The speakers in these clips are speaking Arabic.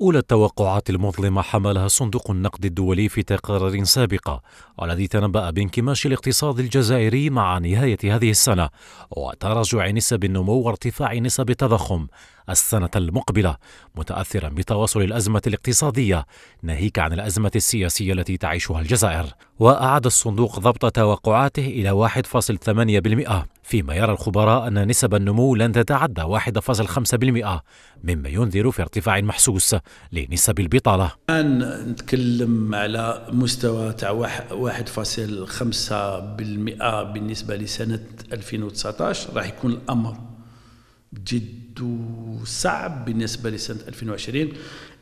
أولى التوقعات المظلمة حملها صندوق النقد الدولي في تقارير سابقة والذي تنبأ بانكماش الاقتصاد الجزائري مع نهاية هذه السنة وتراجع نسب النمو وارتفاع نسب التضخم السنة المقبلة متأثرا بتواصل الأزمة الاقتصادية ناهيك عن الأزمة السياسية التي تعيشها الجزائر وأعاد الصندوق ضبط توقعاته إلى 1.8% فيما يرى الخبراء أن نسب النمو لن تتعدى 1.5% مما ينذر في ارتفاع محسوس لنسب البطالة الآن نتكلم على مستوى تاع 1.5% بالنسبة لسنة 2019 راح يكون الأمر جد صعب بالنسبه لسنه 2020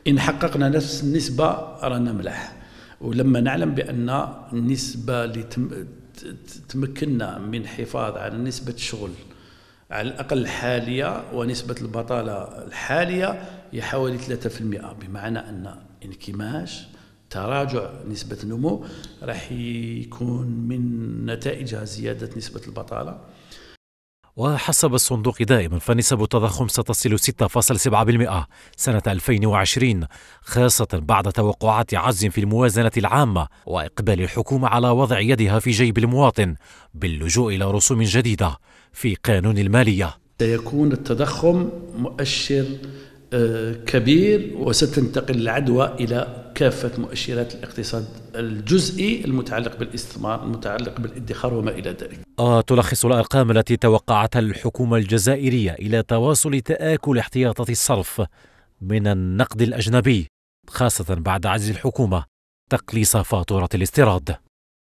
ان حققنا نفس النسبه رانا ملاح ولما نعلم بان النسبه اللي تمكنا من حفاظ على نسبه الشغل على الاقل الحاليه ونسبه البطاله الحاليه هي حوالي 3% بمعنى ان انكماش تراجع نسبة النمو راح يكون من نتائجها زيادة نسبة البطالة وحسب الصندوق دائما فنسب التضخم ستصل 6.7% سنة 2020 خاصة بعد توقعات عجز في الموازنة العامة وإقبال الحكومة على وضع يدها في جيب المواطن باللجوء إلى رسوم جديدة في قانون المالية سيكون التضخم مؤشر آه، كبير وستنتقل العدوى إلى كافة مؤشرات الاقتصاد الجزئي المتعلق بالاستثمار المتعلق بالادخار وما إلى ذلك آه تلخص الأرقام التي توقعتها الحكومة الجزائرية إلى تواصل تآكل احتياطات الصرف من النقد الأجنبي خاصة بعد عجز الحكومة تقليص فاتورة الاستيراد